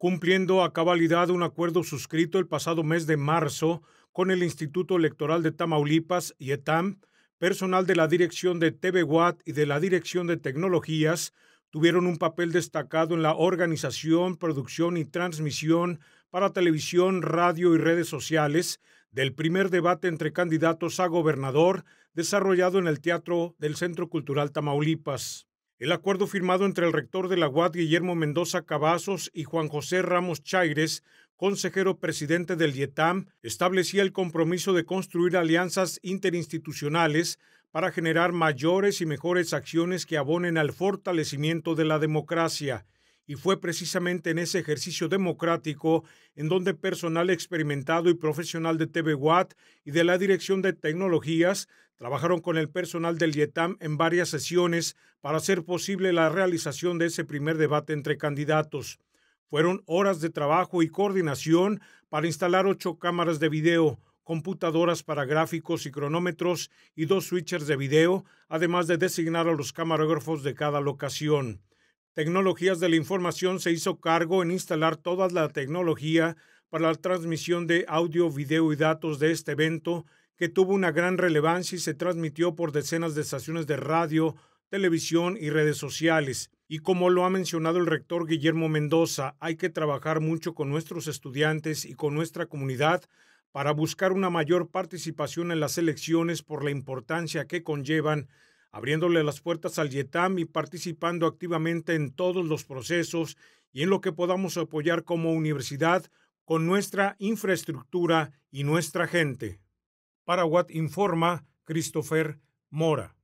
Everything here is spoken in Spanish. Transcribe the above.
cumpliendo a cabalidad un acuerdo suscrito el pasado mes de marzo con el Instituto Electoral de Tamaulipas y ETAM, personal de la Dirección de watt y de la Dirección de Tecnologías tuvieron un papel destacado en la organización, producción y transmisión para televisión, radio y redes sociales del primer debate entre candidatos a gobernador desarrollado en el Teatro del Centro Cultural Tamaulipas. El acuerdo firmado entre el rector de la UAD, Guillermo Mendoza Cavazos, y Juan José Ramos Chaires, consejero presidente del IETAM, establecía el compromiso de construir alianzas interinstitucionales para generar mayores y mejores acciones que abonen al fortalecimiento de la democracia. Y fue precisamente en ese ejercicio democrático en donde personal experimentado y profesional de TVUAT y de la Dirección de Tecnologías Trabajaron con el personal del IETAM en varias sesiones para hacer posible la realización de ese primer debate entre candidatos. Fueron horas de trabajo y coordinación para instalar ocho cámaras de video, computadoras para gráficos y cronómetros y dos switchers de video, además de designar a los camarógrafos de cada locación. Tecnologías de la Información se hizo cargo en instalar toda la tecnología para la transmisión de audio, video y datos de este evento que tuvo una gran relevancia y se transmitió por decenas de estaciones de radio, televisión y redes sociales. Y como lo ha mencionado el rector Guillermo Mendoza, hay que trabajar mucho con nuestros estudiantes y con nuestra comunidad para buscar una mayor participación en las elecciones por la importancia que conllevan, abriéndole las puertas al YETAM y participando activamente en todos los procesos y en lo que podamos apoyar como universidad con nuestra infraestructura y nuestra gente. Para informa Christopher Mora.